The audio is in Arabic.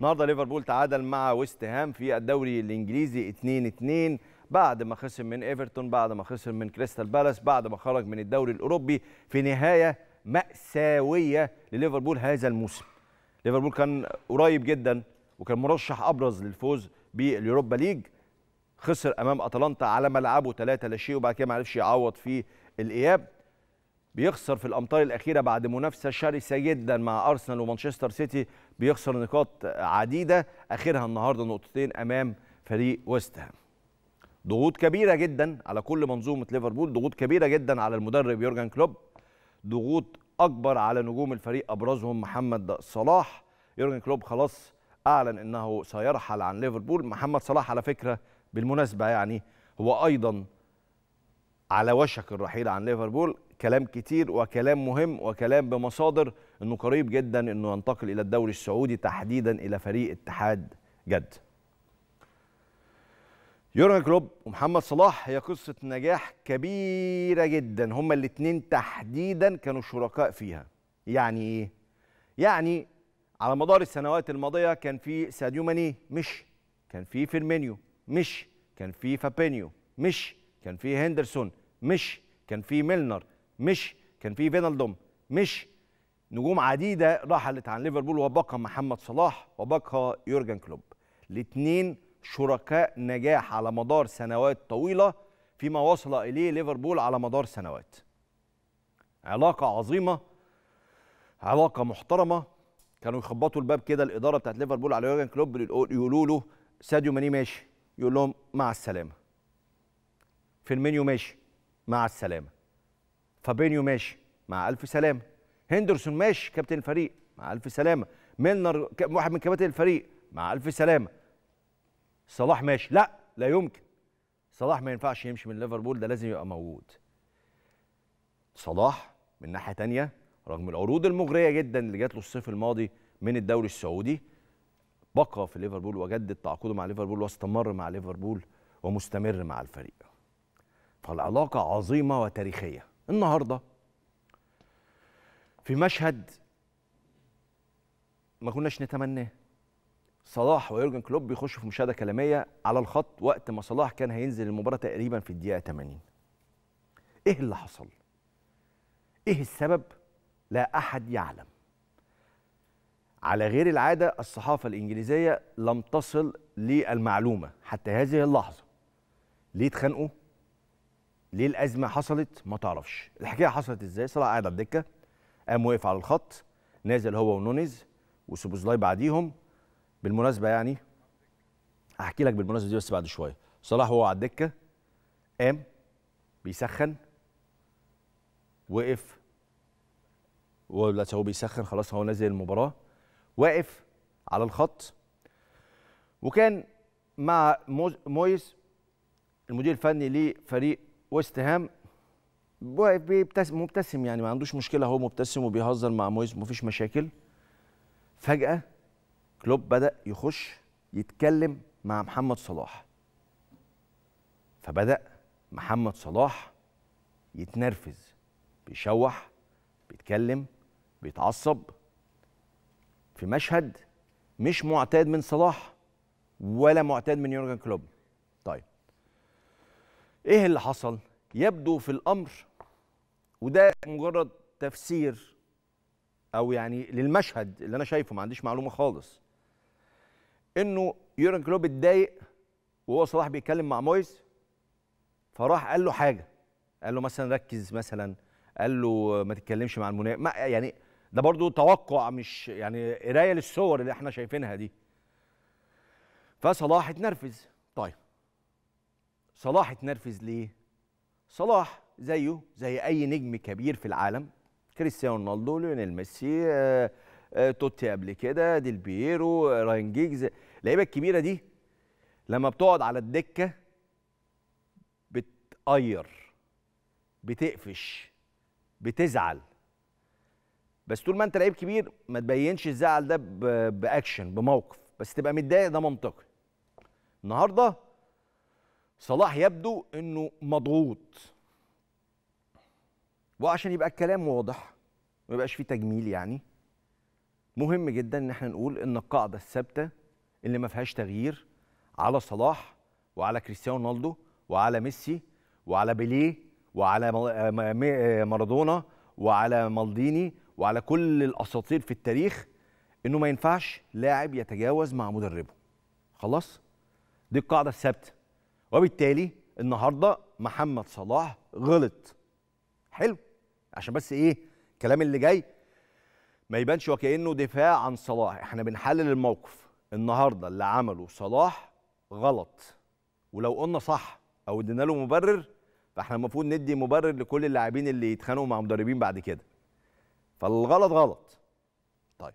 النهارده ليفربول تعادل مع ويست هام في الدوري الانجليزي 2-2 بعد ما خسر من ايفرتون بعد ما خسر من كريستال بالاس بعد ما خرج من الدوري الاوروبي في نهايه ماساويه لليفربول هذا الموسم ليفربول كان قريب جدا وكان مرشح ابرز للفوز باليوروبا ليج خسر امام اتلانتا على ملعبه 3 لا شيء وبعد كده ما عرفش يعوض في الاياب بيخسر في الامتار الاخيره بعد منافسه شرسه جدا مع ارسنال ومانشستر سيتي بيخسر نقاط عديده اخرها النهارده نقطتين امام فريق ويست هام ضغوط كبيره جدا على كل منظومه ليفربول ضغوط كبيره جدا على المدرب يورجن كلوب ضغوط اكبر على نجوم الفريق ابرزهم محمد صلاح يورجن كلوب خلاص اعلن انه سيرحل عن ليفربول محمد صلاح على فكره بالمناسبه يعني هو ايضا على وشك الرحيل عن ليفربول كلام كتير وكلام مهم وكلام بمصادر انه قريب جدا انه ينتقل الى الدوري السعودي تحديدا الى فريق اتحاد جد يورجن كلوب ومحمد صلاح هي قصه نجاح كبيره جدا هما الاثنين تحديدا كانوا شركاء فيها يعني ايه يعني على مدار السنوات الماضيه كان في ساديو ماني مش كان في فيرمينيو مش كان في فابينيو مش كان في هندرسون مش كان في ميلنر مش كان في فينالدوم مش نجوم عديده رحلت عن ليفربول وبقى محمد صلاح وبقى يورجن كلوب الاثنين شركاء نجاح على مدار سنوات طويله فيما وصل اليه ليفربول على مدار سنوات علاقه عظيمه علاقه محترمه كانوا يخبطوا الباب كده الاداره بتاعت ليفربول على يورجن كلوب يقولوا له ساديو ماني ماشي يقول لهم مع السلامه فيرمينيو ماشي مع السلامه فابينيو ماشي مع الف سلامه هندرسون ماشي كابتن الفريق مع الف سلامه ميلنر واحد من كباتن الفريق مع الف سلامه صلاح ماشي لا لا يمكن صلاح ما ينفعش يمشي من ليفربول ده لازم يبقى موجود صلاح من ناحيه تانية رغم العروض المغريه جدا اللي جات له الصيف الماضي من الدوري السعودي بقى في ليفربول وجدد تعاقده مع ليفربول واستمر مع ليفربول ومستمر مع الفريق فالعلاقة عظيمة وتاريخية النهاردة في مشهد ما كناش نتمناه صلاح ويورجن كلوب بيخشوا في مشاهده كلاميه على الخط وقت ما صلاح كان هينزل المباراه تقريبا في الدقيقه 80 ايه اللي حصل ايه السبب لا احد يعلم على غير العاده الصحافه الانجليزيه لم تصل للمعلومه حتى هذه اللحظه ليه اتخانقوا ليه الازمه حصلت ما تعرفش الحكايه حصلت ازاي صلاح قاعد على الدكه قام وقف على الخط نازل هو ونونيز وسوبوزلاي بعديهم بالمناسبه يعني هحكي لك بالمناسبه دي بس بعد شويه صلاح وهو على الدكه قام بيسخن وقف ولا هو بيسخن خلاص هو نازل المباراه واقف على الخط وكان مع مويس المدير الفني لفريق ويست هام واقف بيبتسم مبتسم يعني ما عندوش مشكله هو مبتسم وبيهزر مع مويز مفيش مشاكل فجاه كلوب بدا يخش يتكلم مع محمد صلاح فبدا محمد صلاح يتنرفز بيشوح بيتكلم بيتعصب في مشهد مش معتاد من صلاح ولا معتاد من يورجن كلوب ايه اللي حصل يبدو في الامر وده مجرد تفسير او يعني للمشهد اللي انا شايفه ما عنديش معلومه خالص انه يورجن كلوب اتضايق وهو صلاح بيتكلم مع مويز فراح قال له حاجه قال له مثلا ركز مثلا قال له ما تتكلمش مع المنافس يعني ده برضو توقع مش يعني قرايه للصور اللي احنا شايفينها دي فصلاح اتنرفز طيب صلاح اتنرفز ليه؟ صلاح زيه زي اي نجم كبير في العالم كريستيانو رونالدو ليونيل ميسي آه آه توتي قبل كده ديل بييرو راين جيجز اللعيبه الكبيره دي لما بتقعد على الدكه بتقير بتقفش بتزعل بس طول ما انت لعيب كبير ما تبينش الزعل ده باكشن بموقف بس تبقى متضايق ده منطقي النهارده صلاح يبدو انه مضغوط وعشان يبقى الكلام واضح ما يبقاش فيه تجميل يعني مهم جدا ان احنا نقول ان القاعده الثابته اللي ما فيهاش تغيير على صلاح وعلى كريستيانو رونالدو وعلى ميسي وعلى بيليه وعلى آه، آه، آه، مارادونا وعلى مالديني وعلى كل الاساطير في التاريخ انه ما ينفعش لاعب يتجاوز مع مدربه خلاص دي القاعده الثابته وبالتالي النهارده محمد صلاح غلط حلو عشان بس ايه الكلام اللي جاي ما يبانش وكانه دفاع عن صلاح احنا بنحلل الموقف النهارده اللي عمله صلاح غلط ولو قلنا صح او ادينا له مبرر فاحنا المفروض ندي مبرر لكل اللاعبين اللي يتخانقوا مع مدربين بعد كده فالغلط غلط